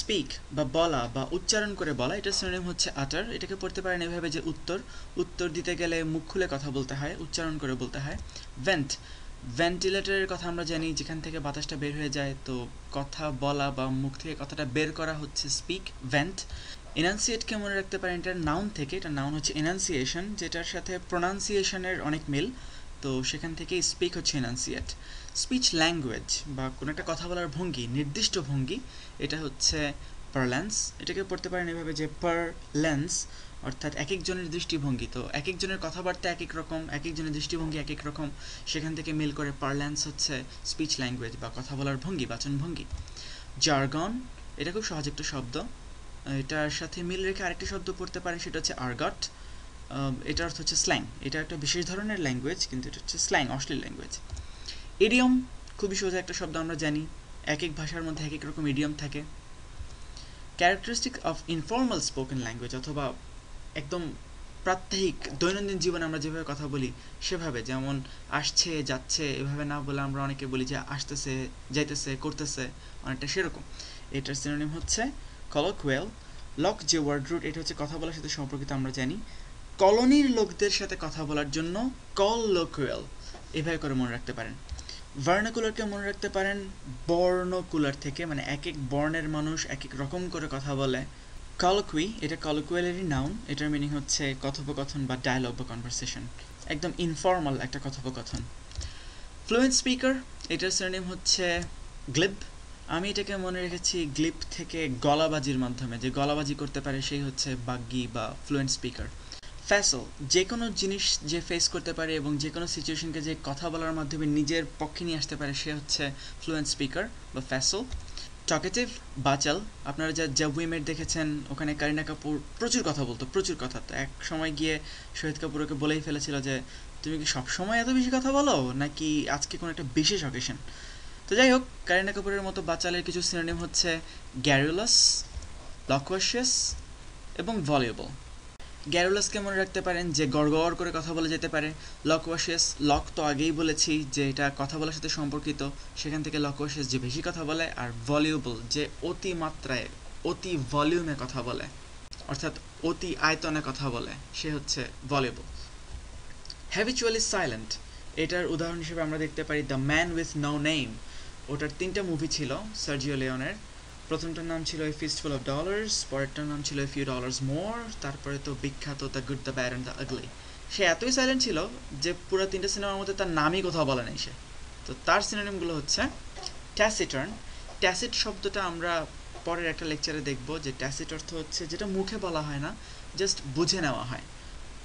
Speak বা বলা বা উচ্চারণ করে বলা এটা সিনোনিম হচ্ছে আটার এটাকে পড়তে পারেন এভাবে যে উত্তর উত্তর দিতে গেলে মুখ খুলে কথা বলতে হয় উচ্চারণ করে বলতে হয় ভেন্ট ভেন্টিলেটরের কথা আমরা জানি যেখান থেকে বাতাসটা বের হয়ে যায় তো কথা বলা বা মুখ থেকে কথাটা বের করা হচ্ছে স্পিক ভেন্ট এনান্সিয়েটকে মনে রাখতে পারেন এটার নাউন থেকে এটা নাউন হচ্ছে এনান্সিয়েশন যেটার সাথে প্রোনাউন্সিয়েশনের অনেক মিল তো সেখান থেকেই স্পিক হচ্ছে এনান্সিয়েট স্পিচ ল্যাঙ্গুয়েজ বা কোনো একটা কথা বলার ভঙ্গি নির্দিষ্ট ভঙ্গি এটা হচ্ছে ল্যান্স এটাকে পড়তে পারেন এভাবে যে পার ল্যান্স অর্থাৎ এক একজনের দৃষ্টিভঙ্গি তো এক একজনের কথাবার্তা এক এক রকম এক একজনের দৃষ্টিভঙ্গি এক এক রকম সেখান থেকে মিল করে ল্যান্স হচ্ছে স্পিচ ল্যাঙ্গুয়েজ বা কথা বলার ভঙ্গি বাচন ভঙ্গি জার্গন এটা খুব সহজ একটা শব্দ এটার সাথে মিল রেখে আরেকটি শব্দ পড়তে পারে সেটা হচ্ছে আর্গট এটার অর্থ হচ্ছে স্ল্যাং এটা একটা বিশেষ ধরনের ল্যাঙ্গুয়েজ কিন্তু এটা হচ্ছে স্ল্যাং অশ্লীল ল্যাঙ্গুয়েজ ইডিয়ম খুবই সহজ একটা শব্দ আমরা জানি এক এক ভাষার মধ্যে এক এক রকম ইডিয়ম থাকে characteristic of informal spoken language অথবা একদম প্রাত্যহিক দৈনন্দিন জীবনে আমরা যেভাবে কথা বলি সেভাবে যেমন আসছে যাচ্ছে এভাবে না বলে আমরা অনেকে বলি যে আসতেছে যাইতেছে করতেছে অনেকটা সেরকম এটার সিনোনিম হচ্ছে কলকওয়েল লক যে ওয়ার্ড রুট এটা হচ্ছে কথা বলার সাথে সম্পর্কিত আমরা জানি কলোনির লোকদের সাথে কথা বলার জন্য কল লোকওয়েল এভাবে করে মনে রাখতে পারেন ভার্নাকুলারকে মনে রাখতে পারেন বর্ণকুলার থেকে মানে এক এক বর্ণের মানুষ এক এক রকম করে কথা বলে কলকুই এটা কলকুয়ালেরই নাউন এটার মিনিং হচ্ছে কথোপকথন বা ডায়লগ বা কনভারসেশন একদম ইনফর্মাল একটা কথোপকথন ফ্লুয়েন্ট স্পিকার এটার সিনোনিম হচ্ছে গ্লিপ আমি এটাকে মনে রেখেছি গ্লিপ থেকে গলাবাজির মাধ্যমে যে গলাবাজি করতে পারে সেই হচ্ছে বাগ্গি বা ফ্লুয়েন্ট স্পিকার ফ্যাসল যে কোনো জিনিস যে ফেস করতে পারে এবং যে কোনো সিচুয়েশনকে যে কথা বলার মাধ্যমে নিজের পক্ষে নিয়ে আসতে পারে সে হচ্ছে ফ্লুয়েন্ট স্পিকার বা ফ্যাসো টকেটিভ বাচাল আপনারা যা জাবুইমেট দেখেছেন ওখানে কারিনা কাপুর প্রচুর কথা বলতো প্রচুর কথা তো এক সময় গিয়ে শহীদ কাপুরকে বলেই ফেলেছিল যে তুমি কি সবসময় এত বেশি কথা বলো নাকি আজকে কোনো একটা বিশেষ অকেশন তো যাই হোক কারিনা কাপুরের মতো বাচালের কিছু সিনোনিম হচ্ছে গ্যারুলাস লকোশিয়াস এবং ভলিউবল গ্যারুলাসকে মনে রাখতে পারেন যে গড়গড় করে কথা বলে যেতে পারে লকওয়াশেস লক তো আগেই বলেছি যে এটা কথা বলার সাথে সম্পর্কিত সেখান থেকে লকওয়াশেস যে বেশি কথা বলে আর ভলিউবল যে অতি মাত্রায় অতি ভলিউমে কথা বলে অর্থাৎ অতি আয়তনে কথা বলে সে হচ্ছে ভলিউবল হ্যাবিচুয়ালি সাইলেন্ট এটার উদাহরণ হিসেবে আমরা দেখতে পারি the man with no name ওটার তিনটা মুভি ছিল সার্জিও লিওনের প্রথমটার নাম ছিল এ ফিস্টফুল অফ ডলার্স পরেরটার নাম ছিল এ ফিউ ডলার্স মোর তারপরে তো বিখ্যাত দ্য গুড দ্য ব্যার অ্যান্ড দ্য আগলি সে এতই সাইলেন্ট ছিল যে পুরো তিনটা সিনেমার মধ্যে তার নামই কোথাও বলে নাই সে তো তার সিনোনিমগুলো হচ্ছে ট্যাসিটার্ন ট্যাসিট শব্দটা আমরা পরের একটা লেকচারে দেখব যে ট্যাসিট অর্থ হচ্ছে যেটা মুখে বলা হয় না জাস্ট বুঝে নেওয়া হয়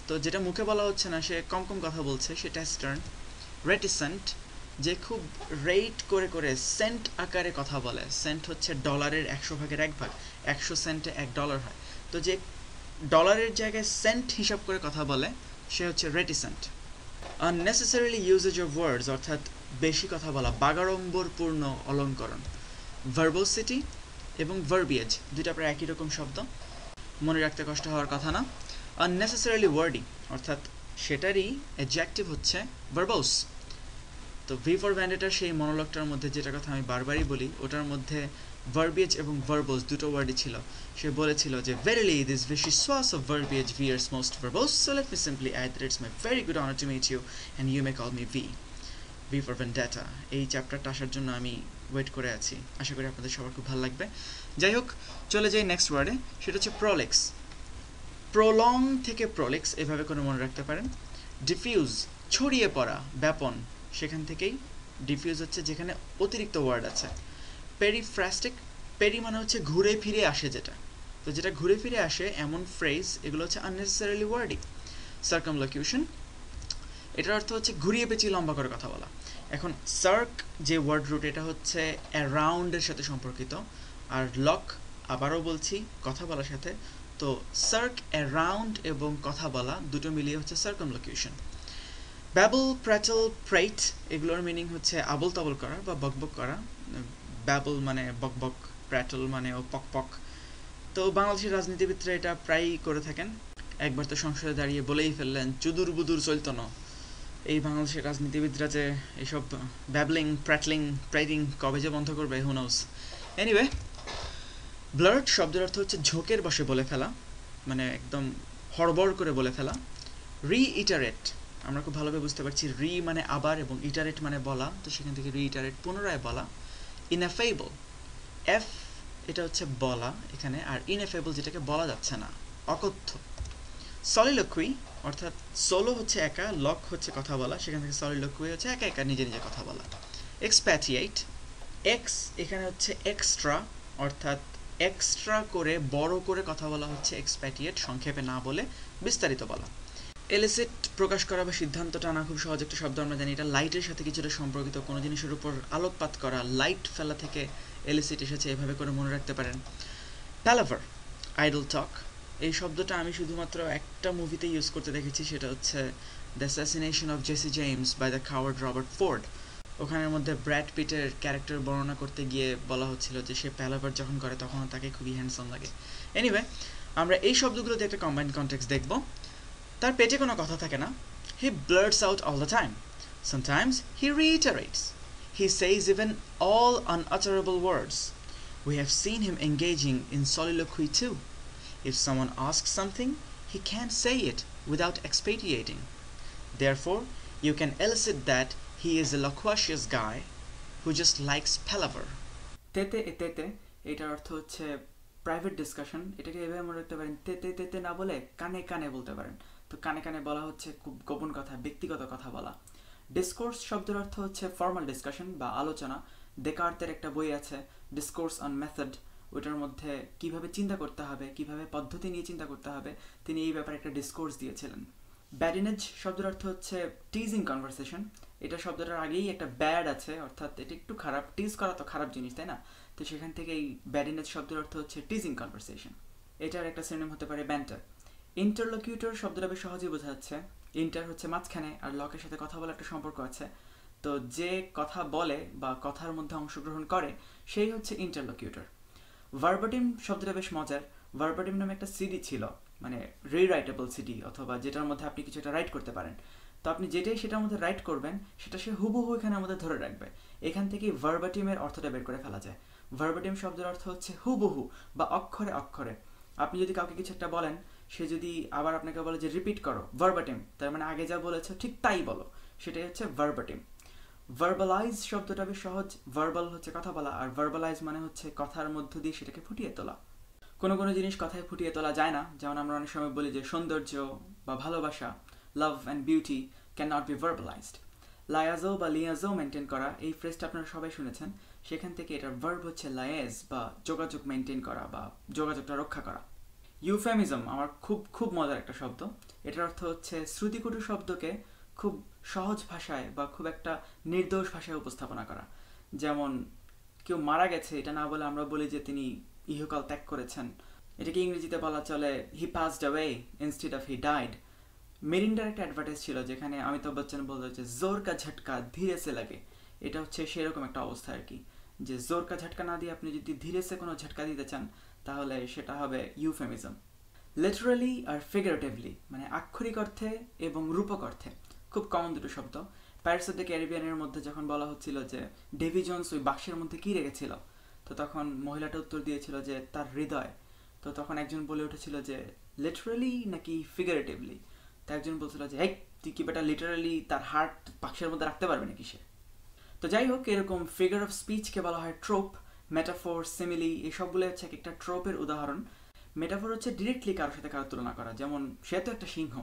তো যেটা মুখে বলা হচ্ছে না সে কম কম কথা বলছে সে ট্যাসিটার্ন রেটিসেন্ট যে খুব রেট করে করে সেন্ট আকারে কথা বলে সেন্ট হচ্ছে ডলারের একশো ভাগের এক ভাগ একশো সেন্টে এক ডলার হয় তো যে ডলারের জায়গায় সেন্ট হিসাব করে কথা বলে সে হচ্ছে রেটিসেন্ট আননেসেসারিলি ইউজেজ অফ ওয়ার্ডস অর্থাৎ বেশি কথা বলা বাগাড়ম্বরপূর্ণ অলঙ্করণ ভার্বোসিটি এবং ভার্বিয়েজ দুইটা প্রায় একই রকম শব্দ মনে রাখতে কষ্ট হওয়ার কথা না আননেসেসারিলি ওয়ার্ডিং অর্থাৎ সেটারই অ্যাডজেক্টিভ হচ্ছে ভার্বোস তো ভি ফর ভ্যান্ডেটার সেই মনোলগটার মধ্যে যেটা কথা আমি বারবারই বলি ওটার মধ্যে ভার্বিয়েজ এবং ভার্বোস দুটো ওয়ার্ডই ছিল সে বলেছিল যে verily is ভিশি সোয়াস of ভার্বিয়েজ V years most verbose so let me simply add that it's my very good honour to meet you and you may call me V V for ভ্যান্ডেটা এই চ্যাপ্টারটা আসার জন্য আমি ওয়েট করে আছি আশা করি আপনাদের সবার খুব ভালো লাগবে যাই হোক চলে যাই নেক্সট ওয়ার্ডে সেটা হচ্ছে প্রলেক্স প্রলং থেকে প্রলেক্স এভাবে কোনো মনে রাখতে পারেন ডিফিউজ ছড়িয়ে পড়া ব্যাপন সেখান থেকেই ডিফিউজ হচ্ছে যেখানে অতিরিক্ত ওয়ার্ড আছে পেরিফ্রাস্টিক পেরি মানে হচ্ছে ঘুরে ফিরে আসে যেটা তো যেটা ঘুরে ফিরে আসে এমন ফ্রেজ এগুলো হচ্ছে আননেসেসারিলি ওয়ার্ডিং সার্কামলোকিউশন এটার অর্থ হচ্ছে ঘুরিয়ে পেঁচিয়ে লম্বা করে কথা বলা এখন সার্ক যে ওয়ার্ড রুট এটা হচ্ছে অ্যারাউন্ডের সাথে সম্পর্কিত আর লক আবারও বলছি কথা বলার সাথে তো সার্ক অ্যারাউন্ড এবং কথা বলা দুটো মিলিয়ে হচ্ছে লোকিউশন ব্যাবল প্র্যাটল প্রেট এগুলোর মিনিং হচ্ছে আবল তাবল করা বা বকবক করা ব্যাবল মানে বকবক প্র্যাটল মানে ও পক পক তো বাংলাদেশের রাজনীতিবিদরা এটা প্রায়ই করে থাকেন একবার তো সংসদে দাঁড়িয়ে বলেই ফেললেন চুদুর বুদুর চলত না এই বাংলাদেশের রাজনীতিবিদরা যে এইসব ব্যাবলিং প্র্যাটলিং প্রাইটিং কবে যে বন্ধ করবে হুনাউস এনিওয়ে ব্লার্ড শব্দের অর্থ হচ্ছে ঝোঁকের বসে বলে ফেলা মানে একদম হড়বড় করে বলে ফেলা রিইটারেট আমরা খুব ভালোভাবে বুঝতে পারছি রি মানে আবার এবং ইটারেট মানে বলা তো সেখান থেকে রি ইটারেট পুনরায় বলা ইনএফেবল এফ এটা হচ্ছে বলা এখানে আর ইনএফেবল যেটাকে বলা যাচ্ছে না অকথ্য সলিলকুই অর্থাৎ সোলো হচ্ছে একা লক হচ্ছে কথা বলা সেখান থেকে সলিলকুই হচ্ছে একা একা নিজে নিজে কথা বলা এক্সপ্যাথিয়েট এক্স এখানে হচ্ছে এক্সট্রা অর্থাৎ এক্সট্রা করে বড় করে কথা বলা হচ্ছে এক্সপ্যাটিয়েট সংক্ষেপে না বলে বিস্তারিত বলা এলিসিট প্রকাশ করা বা সিদ্ধান্তটা না খুব সহজ একটা শব্দ আমরা জানি এটা লাইটের সাথে কিছুটা সম্পর্কিত কোনো জিনিসের উপর আলোকপাত করা লাইট ফেলা থেকে এলিসিট এসেছে এভাবে করে মনে রাখতে পারেন প্যালাভার আইডল টক এই শব্দটা আমি শুধুমাত্র একটা মুভিতে ইউজ করতে দেখেছি সেটা হচ্ছে the assassination of JC James by the খাওয়ার্ড Robert Ford ওখানের মধ্যে ব্র্যাড পিটের ক্যারেক্টার বর্ণনা করতে গিয়ে বলা হচ্ছিল যে সে প্যালাভার যখন করে তখন তাকে খুবই হ্যান্ডসাম লাগে এনিওয়ে আমরা এই শব্দগুলোতে একটা কম্বাইন্ড কন্টেক্স দেখবো তার পেটে কোনো কথা থাকে না he blurts out all the time sometimes he reiterates he says even all unutterable words we have seen him engaging in soliloquy too if someone asks something he can't say it without expatiating therefore you can elicit that he is a loquacious guy who just likes palaver তেতে তেতে এটার অর্থ হচ্ছে private discussion এটাকে এভাবে মনে রাখতে পারেন তেতে তেতে না বলে কানে কানে বলতে পারেন কানে কানে বলা হচ্ছে খুব গোপন কথা ব্যক্তিগত কথা বলা ডিসকোর্স শব্দের অর্থ হচ্ছে ফর্মাল ডিসকাশন বা আলোচনা দেকার্তের একটা বই আছে ডিসকোর্স অন মেথড ওইটার মধ্যে কিভাবে চিন্তা করতে হবে কিভাবে পদ্ধতি নিয়ে চিন্তা করতে হবে তিনি এই ব্যাপারে একটা ডিসকোর্স দিয়েছিলেন ব্যাডিনেজ শব্দের অর্থ হচ্ছে টিজিং কনভারসেশন এটা শব্দটার আগেই একটা ব্যাড আছে অর্থাৎ এটা একটু খারাপ টিজ করা তো খারাপ জিনিস তাই না তো সেখান থেকে এই ব্যাডিনেজ শব্দের অর্থ হচ্ছে টিজিং কনভারসেশন এটার একটা সিনেম হতে পারে ব্যান্টার ইন্টারলকিউটর শব্দটা বেশ সহজেই বোঝা যাচ্ছে ইন্টার হচ্ছে মাঝখানে আর লকের সাথে কথা বলার একটা সম্পর্ক আছে তো যে কথা বলে বা কথার মধ্যে অংশগ্রহণ করে সেই হচ্ছে ইন্টারলকিউটর ভার্বাটিম শব্দটা বেশ মজার ভার্বাটিম নামে একটা সিডি ছিল মানে রিরাইটেবল সিডি অথবা যেটার মধ্যে আপনি কিছু একটা রাইট করতে পারেন তো আপনি যেটাই সেটার মধ্যে রাইট করবেন সেটা সে হুবহু এখানে আমাদের ধরে রাখবে এখান থেকেই ভার্বাটিমের অর্থটা বের করে ফেলা যায় ভার্বাটিম শব্দের অর্থ হচ্ছে হুবহু বা অক্ষরে অক্ষরে আপনি যদি কাউকে কিছু একটা বলেন সে যদি আবার আপনাকে বলে যে রিপিট করো ভার্বাটিম তার মানে আগে যা বলেছে ঠিক তাই বলো সেটাই হচ্ছে ভার্বাটিম ভার্বালাইজ শব্দটা বেশ সহজ ভার্বাল হচ্ছে কথা বলা আর ভার্বালাইজ মানে হচ্ছে কথার মধ্য দিয়ে সেটাকে ফুটিয়ে তোলা কোনো কোনো জিনিস কথায় ফুটিয়ে তোলা যায় না যেমন আমরা অনেক সময় বলি যে সৌন্দর্য বা ভালোবাসা love and beauty can not be ভার্বালাইজড লায়াজো বা লিয়াজো মেনটেন করা এই ফ্রেজটা আপনারা সবাই শুনেছেন সেখান থেকে এটার ভার্ব হচ্ছে লায়েজ বা যোগাযোগ মেনটেন করা বা যোগাযোগটা রক্ষা করা ইউফেমিজম আমার খুব খুব মজার একটা শব্দ এটার অর্থ হচ্ছে শ্রুতিকটু শব্দকে খুব সহজ ভাষায় বা খুব একটা নির্দোষ ভাষায় উপস্থাপনা করা যেমন কেউ মারা গেছে এটা না বলে আমরা বলি যে তিনি ইহকাল ত্যাগ করেছেন এটাকে ইংরেজিতে বলা চলে হি passed away instead of he died মেরিন্ডার একটা অ্যাডভার্টাইজ ছিল যেখানে অমিতাভ বচ্চন বলতে হচ্ছে জোর কা ঝটকা ধীরে সে লাগে এটা হচ্ছে সেরকম একটা অবস্থা আর কি যে জোর কা ঝটকা না দিয়ে আপনি যদি ধীরে সে কোনো ঝটকা দিতে চান তাহলে সেটা হবে ইউফেমিজম লিটারালি আর ফিগারেটিভলি মানে আক্ষরিক অর্থে এবং রূপক অর্থে খুব কমন দুটো শব্দ প্যারিস অফ দ্য ক্যারিবিয়ানের মধ্যে যখন বলা হচ্ছিল যে ডেভি জোন্স ওই বাক্সের মধ্যে কী রেখেছিল তো তখন মহিলাটা উত্তর দিয়েছিল যে তার হৃদয় তো তখন একজন বলে উঠেছিল যে লিটারালি নাকি ফিগারেটিভলি তো একজন বলছিল যে হ্যাঁ তুই কি বেটা লিটারালি তার হার্ট বাক্সের মধ্যে রাখতে পারবে নাকি সে তো যাই হোক এরকম ফিগার অফ স্পিচকে বলা হয় ট্রোপ মেটাফোর সিমিলি এসবগুলো হচ্ছে এক একটা ট্রপের উদাহরণ মেটাফোর হচ্ছে ডিরেক্টলি কারোর সাথে কারো তুলনা করা যেমন সে তো একটা সিংহ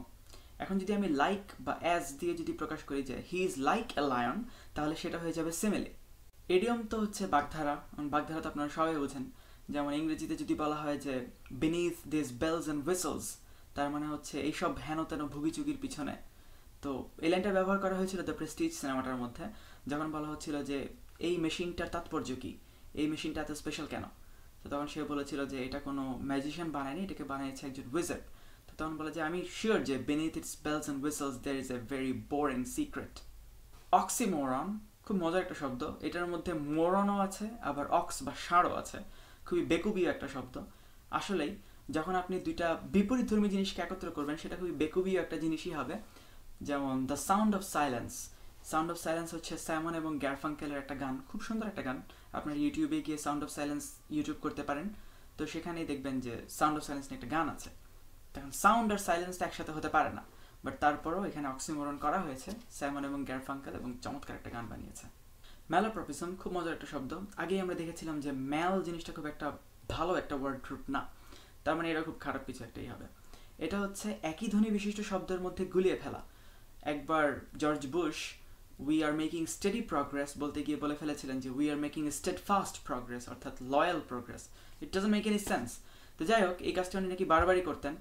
এখন যদি আমি লাইক বা অ্যাজ দিয়ে যদি প্রকাশ করি যে he is like a lion তাহলে সেটা হয়ে যাবে সিমিলি এডিয়ম তো হচ্ছে বাগধারা বাগধারা তো আপনারা সবাই বোঝেন যেমন ইংরেজিতে যদি বলা হয় যে বিনিথ দিস বেলস অ্যান্ড হুইসলস তার মানে হচ্ছে এইসব হেন তেন ভুগিচুগির পিছনে তো এই লাইনটা ব্যবহার করা হয়েছিল দ্য প্রেস্টিজ সিনেমাটার মধ্যে যখন বলা হচ্ছিল যে এই মেশিনটার তাৎপর্য কী এই মেশিনটা এত স্পেশাল কেন তো তখন সে বলেছিল যে এটা কোনো ম্যাজিশিয়ান বানায়নি এটাকে বানিয়েছে একজন উইজার্ড তো তখন বলে যে আমি শিওর যে beneath it's bells and উইসেলস there is a very boring secret oxymoron খুব মজার একটা শব্দ এটার মধ্যে মোরনও আছে আবার অক্স বা সারও আছে খুবই বেকুবি একটা শব্দ আসলেই যখন আপনি দুইটা বিপরীত ধর্মী জিনিসকে একত্র করবেন সেটা খুবই বেকুবি একটা জিনিসই হবে যেমন the sound of silence sound of silence হচ্ছে স্যামন এবং গ্যারফাঙ্কেলের একটা গান খুব সুন্দর একটা গান আপনার ইউটিউবে গিয়ে সাউন্ড অফ সাইলেন্স ইউটিউব করতে পারেন তো সেখানেই দেখবেন যে সাউন্ড অফ সাইলেন্স নিয়ে একটা গান আছে তখন সাউন্ড আর সাইলেন্সটা একসাথে হতে পারে না বাট তারপরও এখানে অক্সিমরণ করা হয়েছে স্যামন এবং গ্যারফাঙ্কেল এবং চমৎকার একটা গান বানিয়েছে ম্যালোপ্রপিজম খুব মজার একটা শব্দ আগেই আমরা দেখেছিলাম যে ম্যাল জিনিসটা খুব একটা ভালো একটা ওয়ার্ড রুট না তার মানে এটা খুব খারাপ কিছু একটাই হবে এটা হচ্ছে একই ধ্বনি বিশিষ্ট শব্দের মধ্যে গুলিয়ে ফেলা একবার George Bush we are making steady progress বলতে গিয়ে বলে ফেলেছিলেন যে we are making stayed fast progress অর্থাৎ loyal progress it doesn't make any sense তো যাই হোক এই কাজটা উনি নাকি বারবারই করতেন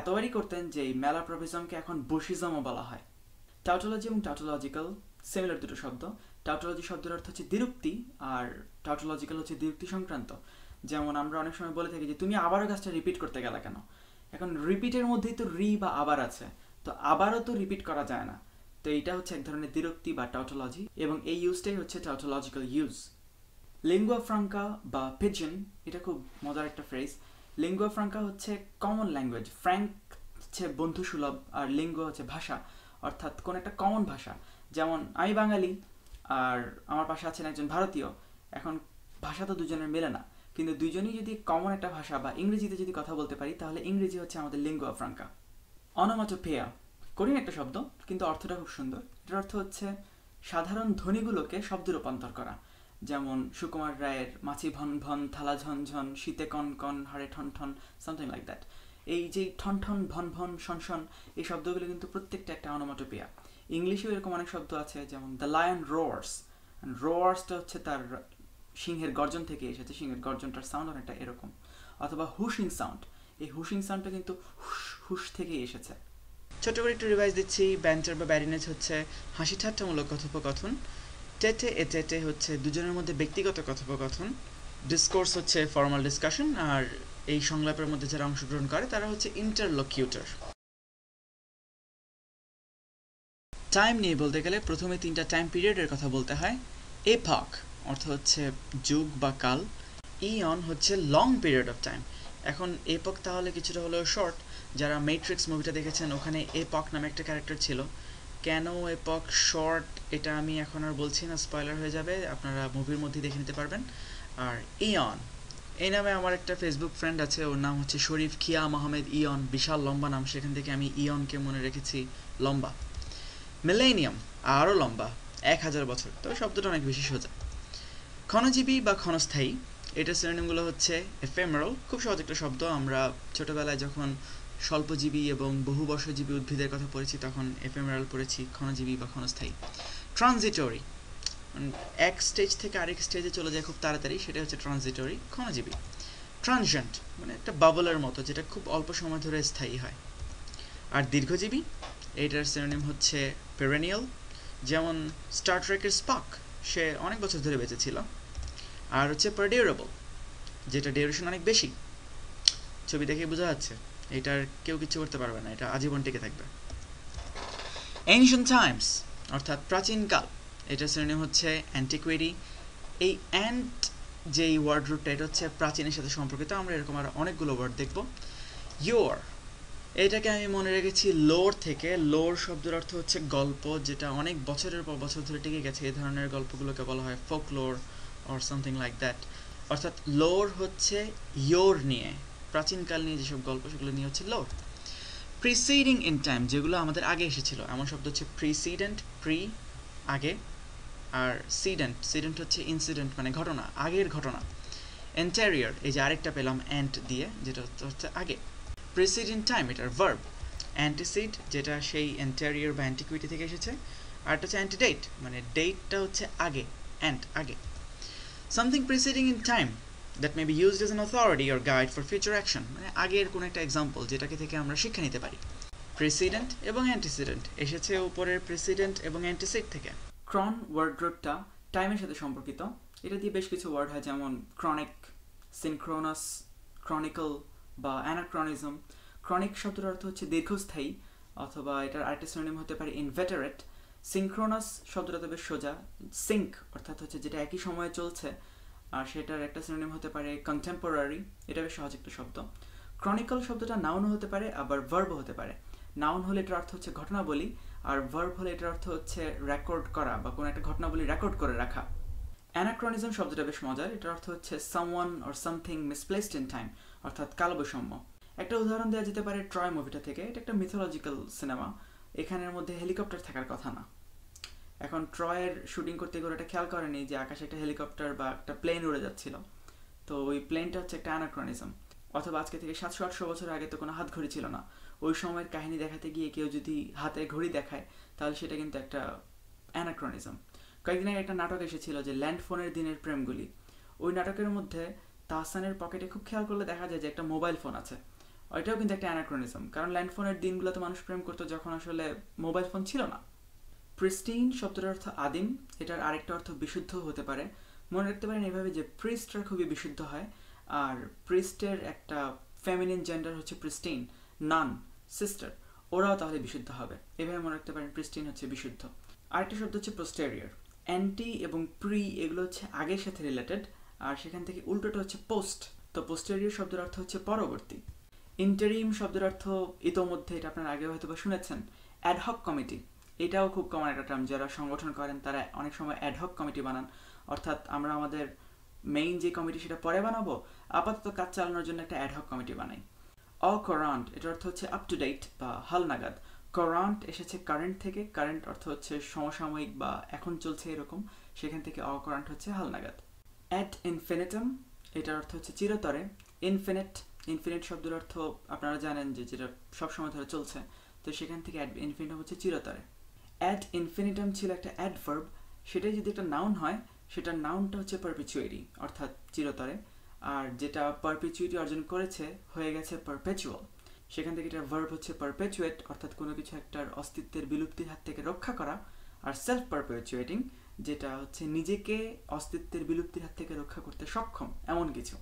এতবারই করতেন যে এই মেলা মেলাপ্রভিজমকে এখন বসিজমও বলা হয় টাউটোলজি এবং টাউটোলজিক্যাল সিমিলার দুটো শব্দ টাউটোলজি শব্দের অর্থ হচ্ছে দ্বিরুক্তি আর টাউটোলজিক্যাল হচ্ছে দ্বিরুক্তি সংক্রান্ত যেমন আমরা অনেক সময় বলে থাকি যে তুমি আবারও কাজটা রিপিট করতে গেলে কেন এখন রিপিটের মধ্যেই তো রি বা আবার আছে তো আবারও তো রিপিট করা যায় না তো এটা হচ্ছে এক ধরনের দিরক্তি বা টাউটোলজি এবং এই ইউজটাই হচ্ছে টাউটোলজিক্যাল ইউজ লিঙ্গুয়া ফ্রাঙ্কা বা পিজন এটা খুব মজার একটা ফ্রেজ লিঙ্গুয়া ফ্রাঙ্কা হচ্ছে কমন ল্যাঙ্গুয়েজ ফ্র্যাঙ্ক হচ্ছে বন্ধু সুলভ আর লিঙ্গ হচ্ছে ভাষা অর্থাৎ কোন একটা কমন ভাষা যেমন আমি বাঙালি আর আমার পাশে আছেন একজন ভারতীয় এখন ভাষা তো দুজনের মেলে না কিন্তু দুজনেই যদি কমন একটা ভাষা বা ইংরেজিতে যদি কথা বলতে পারি তাহলে ইংরেজি হচ্ছে আমাদের লিঙ্গুয়া ফ্রাঙ্কা পেয়া কঠিন একটা শব্দ কিন্তু অর্থটা খুব সুন্দর এটার অর্থ হচ্ছে সাধারণ ধ্বনিগুলোকে শব্দ রূপান্তর করা যেমন সুকুমার রায়ের মাছি ভন ভন থালা ঝনঝন শীতে কন কন হাড়ে ঠন ঠন সামথিং লাইক দ্যাট এই যে ঠন ঠন ভন ভন শন শন এই শব্দগুলো কিন্তু প্রত্যেকটা একটা অনোমাটোপিয়া ইংলিশেও এরকম অনেক শব্দ আছে যেমন দ্য লায়ন রোয়ার্স রোয়ার্সটা হচ্ছে তার সিংহের গর্জন থেকে এসেছে সিংহের গর্জনটার সাউন্ড অনেকটা এরকম অথবা হুশিং সাউন্ড এই হুশিং সাউন্ডটা কিন্তু হুশ হুশ থেকেই এসেছে ছোট করে একটু রিভাইজ দিচ্ছি ব্যান্টার বা ব্যারিনেজ হচ্ছে হাসি ঠাট্টামূলক কথোপকথন টেটে এ টেটে হচ্ছে দুজনের মধ্যে ব্যক্তিগত কথোপকথন ডিসকোর্স হচ্ছে ফর্মাল ডিসকাশন আর এই সংলাপের মধ্যে যারা অংশগ্রহণ করে তারা হচ্ছে ইন্টারলকিউটার টাইম নিয়ে বলতে গেলে প্রথমে তিনটা টাইম পিরিয়ডের কথা বলতে হয় এ ফাক অর্থ হচ্ছে যুগ বা কাল ই অন হচ্ছে লং পিরিয়ড অফ টাইম এখন এপক তাহলে কিছুটা হলেও শর্ট যারা মেট্রিক্স মুভিটা দেখেছেন ওখানে এপক নামে একটা ক্যারেক্টার ছিল কেন এপক শর্ট এটা আমি এখন আর বলছি না স্পয়লার হয়ে যাবে আপনারা মুভির মধ্যে দেখে নিতে পারবেন আর ইয়ন এই নামে আমার একটা ফেসবুক ফ্রেন্ড আছে ওর নাম হচ্ছে শরীফ খিয়া মাহমেদ ইয়ন বিশাল লম্বা নাম সেখান থেকে আমি ইয়নকে মনে রেখেছি লম্বা মেলেনিয়াম আরও লম্বা এক হাজার বছর তবে শব্দটা অনেক বেশি সোজা ক্ষণজীবী বা ক্ষণস্থায়ী এটার শ্রেণীগুলো হচ্ছে এফেমারল খুব সহজ একটা শব্দ আমরা ছোটোবেলায় যখন স্বল্পজীবী এবং বহুবর্ষজীবী উদ্ভিদের কথা পড়েছি তখন এফেমেরাল পড়েছি ক্ষণজীবী বা ক্ষণস্থায়ী ট্রানজিটরি মানে এক স্টেজ থেকে আরেক স্টেজে চলে যায় খুব তাড়াতাড়ি সেটা হচ্ছে ট্রানজিটরি ক্ষণজীবী ট্রানজেন্ট মানে একটা বাবলের মতো যেটা খুব অল্প সময় ধরে স্থায়ী হয় আর দীর্ঘজীবী এইটার সিনোনিম হচ্ছে পেরেনিয়াল যেমন স্টার ট্রেকের স্পাক সে অনেক বছর ধরে বেঁচে ছিল আর হচ্ছে পারডিউরেবল যেটা ডিউরেশন অনেক বেশি ছবি দেখে বোঝা যাচ্ছে এটার কেউ কিছু করতে পারবে না এটা আজীবন টিকে থাকবে এনশিয়েন্ট টাইমস অর্থাৎ প্রাচীনকাল এটা শ্রেণী হচ্ছে অ্যান্টিকুয়েরি এই অ্যান্ট যে ওয়ার্ড রুটটা এটা হচ্ছে প্রাচীনের সাথে সম্পর্কিত আমরা এরকম আরও অনেকগুলো ওয়ার্ড দেখব ইয়োর এটাকে আমি মনে রেখেছি লোর থেকে লোর শব্দের অর্থ হচ্ছে গল্প যেটা অনেক বছরের পর বছর ধরে টিকে গেছে এই ধরনের গল্পগুলোকে বলা হয় folk লোর or something like that অর্থাৎ লোর হচ্ছে ইয়োর নিয়ে প্রাচীনকাল নিয়ে যেসব গল্প সেগুলো নিয়ে হচ্ছে প্রিসিডিং ইন টাইম যেগুলো আমাদের আগে এসেছিল এমন শব্দ হচ্ছে প্রিসিডেন্ট প্রি আগে আর সিডেন্ট সিডেন্ট হচ্ছে ইনসিডেন্ট মানে ঘটনা আগের ঘটনা এন্টারিয়ার এই যে আরেকটা পেলাম অ্যান্ট দিয়ে যেটা হচ্ছে আগে প্রিসিডেন্ট টাইম এটার ভার্ব অ্যান্টিসিড যেটা সেই এন্টারিয়ার বা অ্যান্টিকুইটি থেকে এসেছে আর এটা হচ্ছে অ্যান্টিডেট মানে ডেটটা হচ্ছে আগে অ্যান্ট আগে something preceding in time that may be used as an authority or guide for future action মানে আগের কোন একটা एग्जांपल যেটাকে থেকে আমরা শিক্ষা নিতে পারি precedent এবং antecedent এসেছে উপরের precedent এবং antecedent থেকে ক্রন ওয়ার্ড্রোপটা টাইমের সাথে সম্পর্কিত এটা দিয়ে বেশ কিছু ওয়ার্ড হয় যেমন chronic synchronous chronicle বা anachronism chronic শব্দের অর্থ হচ্ছে দীর্ঘস্থায়ী অথবা এটার আরেকটা সিনোনিম হতে পারে inveterate synchronous শব্দটা তো বেশ সোজা sync অর্থাৎ হচ্ছে যেটা একই সময়ে চলছে আর সেটার একটা সিনোনিম হতে পারে কন্টেম্পোরারি এটা বেশ সহজ একটা শব্দ ক্রনিকল শব্দটা নাউনও হতে পারে আবার ভার্ব হতে পারে নাউন হলে এটার অর্থ হচ্ছে ঘটনা বলি আর ভার্ব হলে এটার অর্থ হচ্ছে রেকর্ড করা বা কোনো একটা ঘটনা বলি রেকর্ড করে রাখা অ্যানাক্রনিজম শব্দটা বেশ মজার এটার অর্থ হচ্ছে someone or something misplaced in time অর্থাৎ কালবৈষম্য একটা উদাহরণ দেওয়া যেতে পারে ট্রয় মুভিটা থেকে এটা একটা মিথোলজিক্যাল সিনেমা এখানের মধ্যে হেলিকপ্টার থাকার কথা না এখন ট্রয়ের শুটিং করতে গিয়ে ওটা খেয়াল করেনি যে আকাশে একটা হেলিকপ্টার বা একটা প্লেন উড়ে যাচ্ছিল তো ওই প্লেনটা হচ্ছে একটা অ্যানাক্রনিজম অথবা আজকে থেকে সাতশো আটশো বছর আগে তো কোনো হাত ঘড়ি ছিল না ওই সময়ের কাহিনী দেখাতে গিয়ে কেউ যদি হাতে ঘড়ি দেখায় তাহলে সেটা কিন্তু একটা অ্যানাক্রনিজম কয়েকদিন আগে একটা নাটক এসেছিল যে ল্যান্ডফোনের দিনের প্রেমগুলি ওই নাটকের মধ্যে তাহসানের পকেটে খুব খেয়াল করলে দেখা যায় যে একটা মোবাইল ফোন আছে ওইটাও কিন্তু একটা অ্যানাক্রনিজম কারণ ল্যান্ডফোনের দিনগুলোতে মানুষ প্রেম করতো যখন আসলে মোবাইল ফোন ছিল না প্রিস্টিন শব্দটার অর্থ আদিম এটার আরেকটা অর্থ বিশুদ্ধ হতে পারে মনে রাখতে পারেন এভাবে যে প্রিস্টটা খুবই বিশুদ্ধ হয় আর প্রিস্টের একটা ফ্যামিলিন জেন্ডার হচ্ছে প্রিস্টিন নান সিস্টার ওরাও তাহলে বিশুদ্ধ হবে এভাবে মনে রাখতে পারেন প্রিস্টিন হচ্ছে বিশুদ্ধ আরেকটা শব্দ হচ্ছে প্রোস্টেরিয়র অ্যান্টি এবং প্রি এগুলো হচ্ছে আগের সাথে রিলেটেড আর সেখান থেকে উল্টোটা হচ্ছে পোস্ট তো পোস্টেরিয়র শব্দের অর্থ হচ্ছে পরবর্তী ইন্টারিম শব্দের অর্থ ইতোমধ্যে এটা আপনার আগে হয়তো বা শুনেছেন অ্যাডহক কমিটি এটাও খুব কমন একটা টার্ম যারা সংগঠন করেন তারা অনেক সময় অ্যাডহক কমিটি বানান অর্থাৎ আমরা আমাদের মেইন যে কমিটি সেটা পরে বানাবো আপাতত কাজ চালানোর জন্য একটা অ্যাডহক কমিটি বানাই অ করান্ট এটার অর্থ হচ্ছে আপ টু ডেট বা হালনাগাদ করান্ট এসেছে কারেন্ট থেকে কারেন্ট অর্থ হচ্ছে সমসাময়িক বা এখন চলছে এরকম সেখান থেকে অ করান্ট হচ্ছে হালনাগাদ অ্যাট ইনফিনিটম এটার অর্থ হচ্ছে চিরতরে ইনফিনিট ইনফিনিট শব্দের অর্থ আপনারা জানেন যে যেটা সবসময় ধরে চলছে তো সেখান থেকে অ্যাট ইনফিনিটম হচ্ছে চিরতরে অ্যাড ইনফিনিটাম ছিল একটা অ্যাডভার্ব সেটাই যদি একটা নাউন হয় সেটার নাউনটা হচ্ছে পারপিচুয়েটি অর্থাৎ চিরতরে আর যেটা পারপিচুয়েটি অর্জন করেছে হয়ে গেছে পারপেচুয়াল সেখান থেকে এটার ভার্ব হচ্ছে পারপেচুয়েট অর্থাৎ কোনো কিছু একটার অস্তিত্বের বিলুপ্তির হাত থেকে রক্ষা করা আর সেলফ পারপেচুয়েটিং যেটা হচ্ছে নিজেকে অস্তিত্বের বিলুপ্তির হাত থেকে রক্ষা করতে সক্ষম এমন কিছু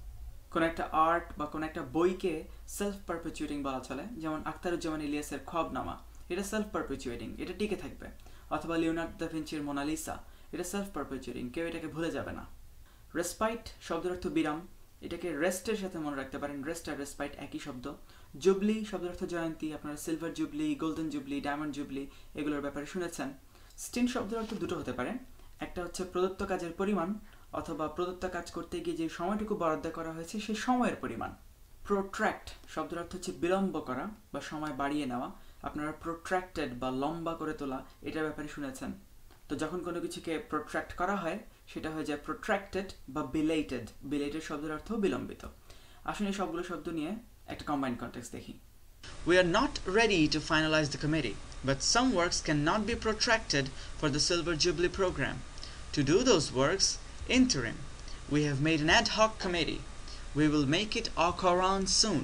কোনো একটা আর্ট বা কোনো একটা বইকে সেলফ পারপেচুয়েটিং বলা চলে যেমন আখতারুজ্জামান ইলিয়াসের খবনামা এটা সেলফ পারপেচুয়েটিং এটা টিকে থাকবে অথবা লিওনার্ড দাভিঞ্চির মোনালিসা এটা সেলফ পারপেচুয়েটিং কেউ এটাকে ভুলে যাবে না রেসপাইট শব্দের অর্থ বিরাম এটাকে রেস্টের সাথে মনে রাখতে পারেন রেস্ট আর রেসপাইট একই শব্দ জুবলি শব্দের অর্থ জয়ন্তী আপনারা silver jubilee golden jubilee diamond jubilee এগুলোর ব্যাপারে শুনেছেন স্টিন শব্দের অর্থ দুটো হতে পারে একটা হচ্ছে প্রদত্ত কাজের পরিমাণ অথবা প্রদত্ত কাজ করতে গিয়ে যে সময়টুকু বরাদ্দ করা হয়েছে সেই সময়ের পরিমাণ প্রোট্র্যাক্ট শব্দের অর্থ হচ্ছে বিলম্ব করা বা সময় বাড়িয়ে নেওয়া আপনারা প্রোট্র্যাক্টেড বা লম্বা করে তোলা এটার ব্যাপারে শুনেছেন তো যখন কোনো কিছুকে প্রোট্র্যাক্ট করা হয় সেটা হয়ে যায় প্রোট্র্যাক্টেড বা বিলেটেড বিলেটেড শব্দের অর্থ বিলম্বিত আসুন এই সবগুলো শব্দ নিয়ে একটা কম্বাইন কনটেক্সট দেখি We are not ready to finalize the committee, but some works cannot be protracted for the Silver Jubilee program. To do those works, interim, we have made an ad hoc committee. We will make it au courant soon.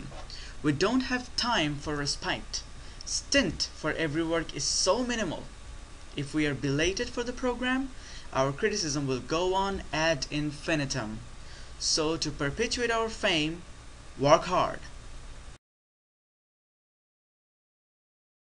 We don't have time for respite. stint for every work is so minimal. If we are belated for the program, our criticism will go on ad infinitum. So to perpetuate our fame, work hard.